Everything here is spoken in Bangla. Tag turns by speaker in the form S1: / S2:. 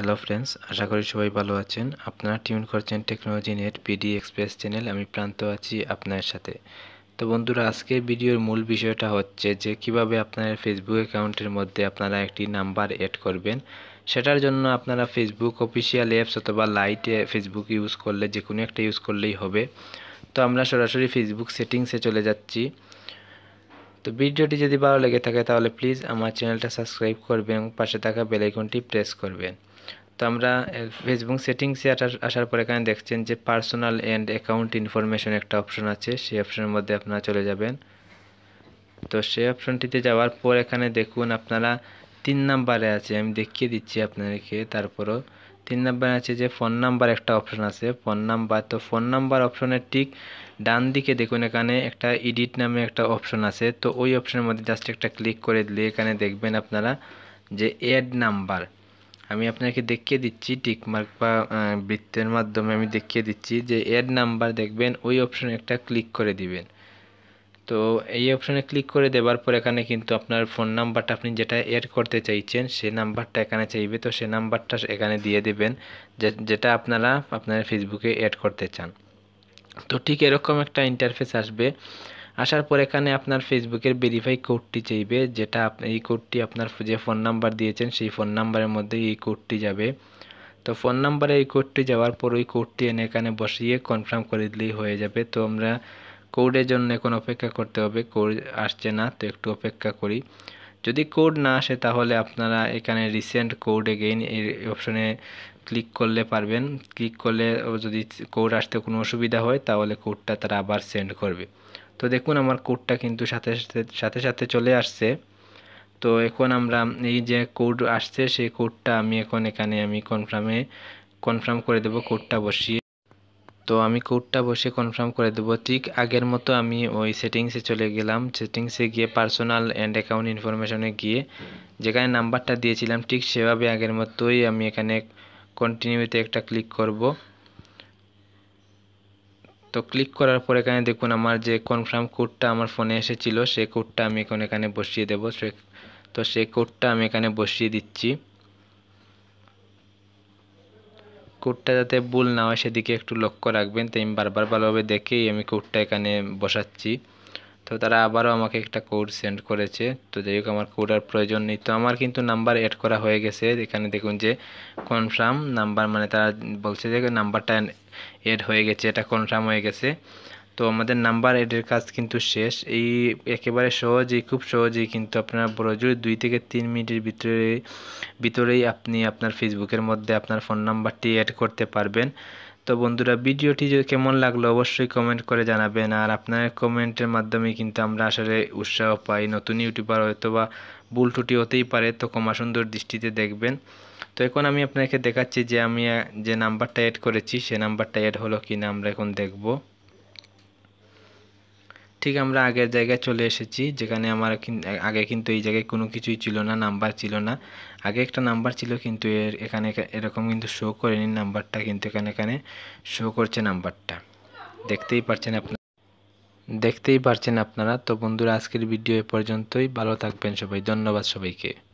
S1: হ্যালো ফ্রেন্ডস আশা করি সবাই ভালো আছেন আপনারা টিউন করছেন technology net PD express channel আমি প্রান্ত আছি আপনার সাথে তো বন্ধুরা আজকে ভিডিওর মূল বিষয়টা হচ্ছে যে কিভাবে আপনার ফেসবুক অ্যাকাউন্টের মধ্যে আপনারা একটি নাম্বার অ্যাড করবেন সেটার জন্য আপনারা ফেসবুক অফিসিয়াল অ্যাপস অথবা লাইটে ফেসবুক ইউজ করলে যে কোনো একটা ইউজ করলেই হবে তো আমরা সরাসরি ফেসবুক সেটিংসে চলে যাচ্ছি তো ভিডিওটি যদি ভালো লেগে থাকে তাহলে প্লিজ আমার চ্যানেলটা সাবস্ক্রাইব করবেন এবং পাশে থাকা বেলাইকনটি প্রেস করবেন তো আমরা ফেসবুক সেটিংসে আসার পর এখানে দেখছেন যে পার্সোনাল অ্যান্ড অ্যাকাউন্ট ইনফরমেশন একটা অপশন আছে সেই অপশনের মধ্যে আপনারা চলে যাবেন তো সেই অপশনটিতে যাওয়ার পর এখানে দেখুন আপনারা তিন নাম্বারে আছে আমি দেখিয়ে দিচ্ছি আপনাদেরকে তারপরও তিন নাম্বার আছে যে ফোন নাম্বার একটা অপশন আছে ফোন নাম্বার তো ফোন নাম্বার অপশনের ঠিক ডান দিকে দেখুন এখানে একটা এডিট নামে একটা অপশন আছে তো ওই অপশনের মধ্যে জাস্ট একটা ক্লিক করে দিলে এখানে দেখবেন আপনারা যে এড নাম্বার আমি আপনাকে দেখিয়ে দিচ্ছি টিকমার্ক বা বৃত্তের মাধ্যমে আমি দেখিয়ে দিচ্ছি যে অ্যাড নাম্বার দেখবেন ওই অপশনে একটা ক্লিক করে দিবেন তো এই অপশানে ক্লিক করে দেওয়ার পর এখানে কিন্তু আপনার ফোন নাম্বারটা আপনি যেটা এড করতে চাইছেন সে নাম্বারটা এখানে চাইবে তো সে নাম্বারটা এখানে দিয়ে দেবেন যেটা আপনারা আপনার ফেসবুকে এড করতে চান তো ঠিক এরকম একটা ইন্টারফেস আসবে আসার পর এখানে আপনার ফেসবুকের ভেরিফাই কোডটি চাইবে যেটা এই কোডটি আপনার যে ফোন নাম্বার দিয়েছেন সেই ফোন নাম্বারের মধ্যে এই কোডটি যাবে তো ফোন নাম্বারে এই কোডটি যাওয়ার পর ওই কোডটি এনে এখানে বসিয়ে কনফার্ম করে দিলেই হয়ে যাবে তো আমরা কোডের জন্য এখন অপেক্ষা করতে হবে কোড আসছে না তো একটু অপেক্ষা করি যদি কোড না আসে তাহলে আপনারা এখানে রিসেন্ট কোড এগেইন এই অপশনে ক্লিক করলে পারবেন ক্লিক করলে যদি কোড আসতে কোনো অসুবিধা হয় তাহলে কোডটা তারা আবার সেন্ড করবে তো দেখুন আমার কোডটা কিন্তু সাথে সাথে সাথে সাথে চলে আসছে তো এখন আমরা এই যে কোড আসছে সেই কোডটা আমি এখন এখানে আমি কনফার্মে কনফার্ম করে দেব কোডটা বসিয়ে তো আমি কোডটা বসে কনফার্ম করে দেবো ঠিক আগের মতো আমি ওই সেটিংসে চলে গেলাম সেটিংসে গিয়ে পার্সোনাল অ্যান্ড অ্যাকাউন্ট ইনফরমেশনে গিয়ে যেখানে নাম্বারটা দিয়েছিলাম ঠিক সেভাবে আগের মতোই আমি এখানে কন্টিনিউতে একটা ক্লিক করব তো ক্লিক করার পর এখানে দেখুন আমার যে কনফার্ম কোডটা আমার ফোনে এসেছিল সে কোডটা আমি এখন এখানে বসিয়ে দেবো সে তো সেই কোডটা আমি এখানে বসিয়ে দিচ্ছি কোডটা যাতে ভুল না হয় সেদিকে একটু লক্ষ্য রাখবেন তো আমি বারবার ভালোভাবে দেখেই আমি কোডটা এখানে বসাচ্ছি তো তারা আবারও আমাকে একটা কোড সেন্ড করেছে তো যাই হোক আমার কোড আর প্রয়োজন নেই তো আমার কিন্তু নাম্বার অ্যাড করা হয়ে গেছে এখানে দেখুন যে কনফার্ম নাম্বার মানে তারা বলছে যে নাম্বারটা অ্যাড হয়ে গেছে এটা কনফার্ম হয়ে গেছে তো আমাদের নাম্বার এডের কাজ কিন্তু শেষ এই একেবারে সহজেই খুব সহজেই কিন্তু বড় বড়জোর দুই থেকে তিন মিনিটের ভিতরে ভিতরেই আপনি আপনার ফেসবুকের মধ্যে আপনার ফোন নাম্বারটি অ্যাড করতে পারবেন তো বন্ধুরা ভিডিওটি কেমন লাগলো অবশ্যই কমেন্ট করে জানাবেন আর আপনার কমেন্টের মাধ্যমে কিন্তু আমরা আসলে উৎসাহ পাই নতুন ইউটিউবার হয়তো বা ভুল টুটি হতেই পারে তো কমা সুন্দর দৃষ্টিতে দেখবেন তো এখন আমি আপনাকে দেখাচ্ছি যে আমি যে নাম্বারটা অ্যাড করেছি সে নাম্বারটা অ্যাড হলো কিনা আমরা এখন দেখবো ঠিক আমরা আগের জায়গায় চলে এসেছি যেখানে আমার আগে কিন্তু এই জায়গায় কোনো কিছুই ছিল না নাম্বার ছিল না আগে একটা নাম্বার ছিল কিন্তু এর এখানে এরকম কিন্তু শো করেনি নাম্বারটা কিন্তু এখানে এখানে শো করছে নাম্বারটা দেখতেই পারছেন আপনারা দেখতেই পারছেন আপনারা তো বন্ধুরা আজকের ভিডিও এ পর্যন্তই ভালো থাকবেন সবাই ধন্যবাদ সবাইকে